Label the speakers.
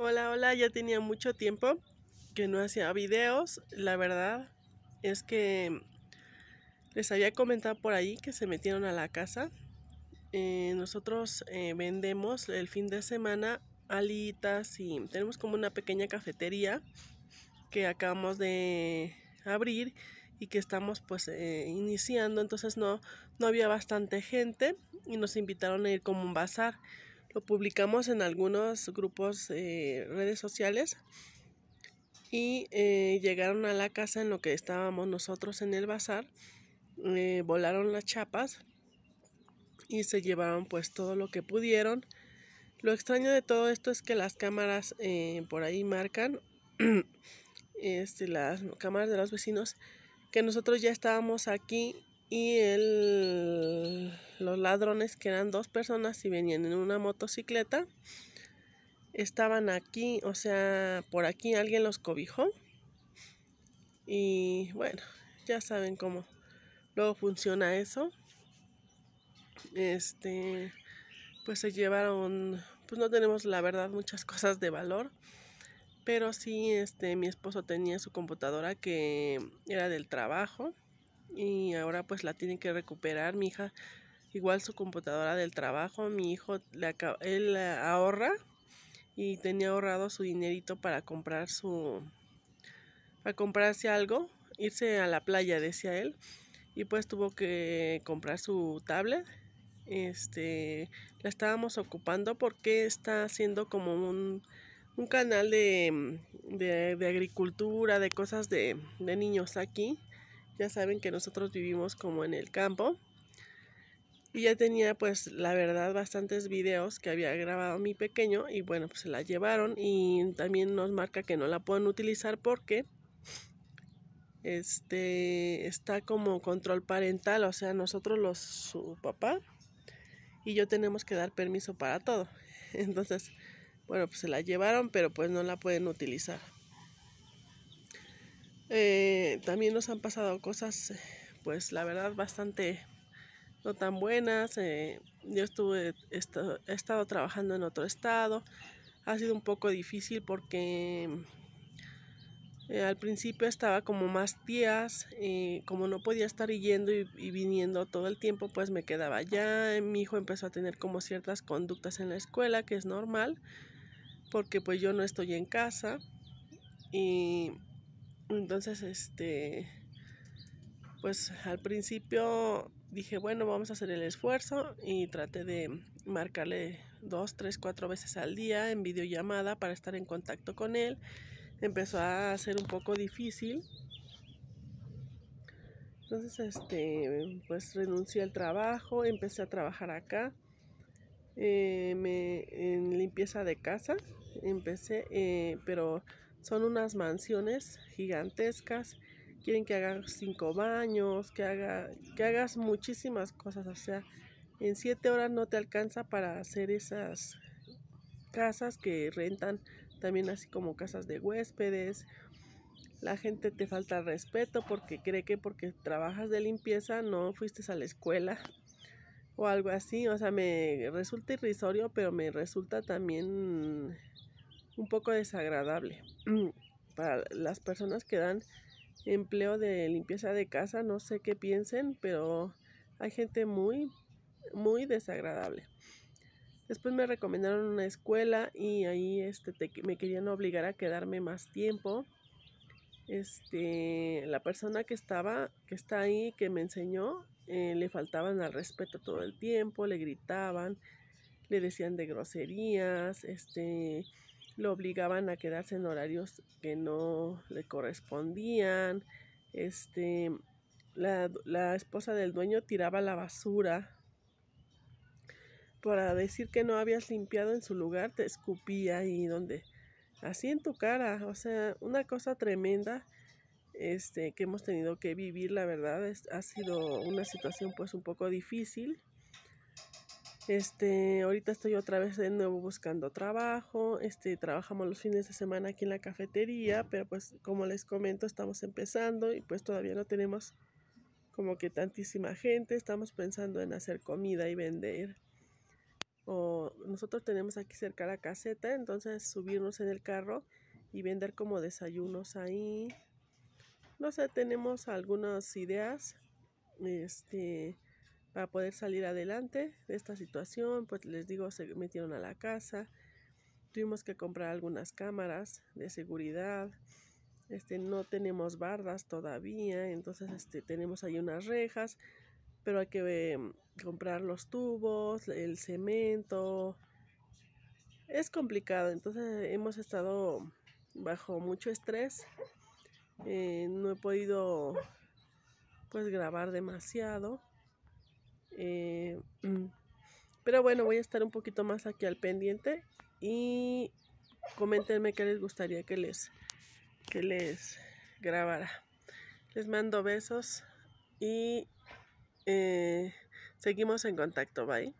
Speaker 1: Hola, hola, ya tenía mucho tiempo que no hacía videos. La verdad es que les había comentado por ahí que se metieron a la casa. Eh, nosotros eh, vendemos el fin de semana alitas y tenemos como una pequeña cafetería que acabamos de abrir y que estamos pues eh, iniciando. Entonces no, no había bastante gente y nos invitaron a ir como un bazar. Lo publicamos en algunos grupos, eh, redes sociales y eh, llegaron a la casa en lo que estábamos nosotros en el bazar. Eh, volaron las chapas y se llevaron pues todo lo que pudieron. Lo extraño de todo esto es que las cámaras por ahí marcan, este, las cámaras de los vecinos, que nosotros ya estábamos aquí y el los ladrones, que eran dos personas y venían en una motocicleta, estaban aquí, o sea, por aquí alguien los cobijó. Y bueno, ya saben cómo luego funciona eso. Este, pues se llevaron, pues no tenemos la verdad muchas cosas de valor. Pero sí, este, mi esposo tenía su computadora que era del trabajo y ahora pues la tienen que recuperar. Mi hija igual su computadora del trabajo. Mi hijo, le él ahorra y tenía ahorrado su dinerito para comprar su, para comprarse algo, irse a la playa, decía él. Y pues tuvo que comprar su tablet. Este, la estábamos ocupando porque está haciendo como un, canal mm, de, de, agricultura, de cosas de, de niños aquí. Ya saben que nosotros vivimos como en el campo y ya tenía pues la verdad bastantes videos que había grabado mi pequeño y bueno pues se la llevaron y también nos marca que no la pueden utilizar porque este está como control parental, o sea, nosotros los su papá y yo tenemos que dar permiso para todo. Entonces, bueno, pues se la llevaron, pero pues no la pueden utilizar. Eh, también nos han pasado cosas, pues la verdad, bastante tan buenas. Eh, yo estuve, he estado trabajando en otro estado. Ha sido un poco difícil porque mm, eh, al principio estaba como más tías eh, como no podía estar yendo y, viniendo todo el tiempo, pues me quedaba allá. Eh, mi hijo empezó a tener como ciertas conductas en la escuela, que es normal, porque pues yo no estoy en casa. Y entonces, este, pues al principio dije, bueno, vamos a hacer el esfuerzo y traté de marcarle dos, tres, cuatro veces al día en videollamada para estar en contacto con él. Empezó a ser un poco difícil. Entonces, este, pues renuncié al trabajo, empecé a trabajar acá. Eh, en limpieza de casa, empecé, eh, pero son unas mansiones gigantescas quieren que hagas cinco baños, que, haga, que hagas muchísimas cosas. O sea, en siete horas no te alcanza para hacer esas casas que rentan también así como casas de huéspedes. La gente te falta respeto porque cree que porque trabajas de limpieza no fuiste a la escuela o algo así. O sea, me resulta irrisorio, pero me resulta también un poco desagradable mm, para las personas que dan empleo de limpieza de casa, no sé qué piensen, pero hay gente muy, muy desagradable. Después me recomendaron una escuela y ahí este, me querían obligar a quedarme más tiempo. Este, la persona que estaba, que está ahí, que me enseñó, eh, le faltaban al respeto todo el tiempo, le gritaban, le decían de groserías, este, lo obligaban a quedarse en horarios que no le correspondían. Este, la, la esposa del dueño tiraba la basura. Para decir que no habías limpiado en su lugar, te escupía ahí donde, así en tu cara. O sea, una cosa tremenda este, que hemos tenido que vivir, la verdad, ha sido una situación pues un poco difícil. Este, ahorita estoy otra vez de nuevo buscando trabajo. Este, trabajamos los fines de semana aquí en la cafetería, pero pues como les comento, estamos empezando y pues todavía no tenemos como que tantísima gente. Estamos pensando en hacer comida y vender. O nosotros tenemos aquí cerca la caseta, entonces subirnos en el carro y vender como desayunos ahí. No sé, tenemos algunas ideas. Este, para poder salir adelante de esta situación, pues les digo, se metieron a la casa, tuvimos que comprar algunas cámaras de seguridad, este, no tenemos bardas todavía, entonces este, tenemos ahí unas rejas, pero hay que em, comprar los tubos, el cemento, es complicado, entonces hemos estado bajo mucho estrés, eh, no he podido pues grabar demasiado eh, mm. pero bueno, voy a estar un poquito más aquí al pendiente y coméntenme qué les gustaría que les, que les grabara. Les mando besos y eh, seguimos en contacto. Bye.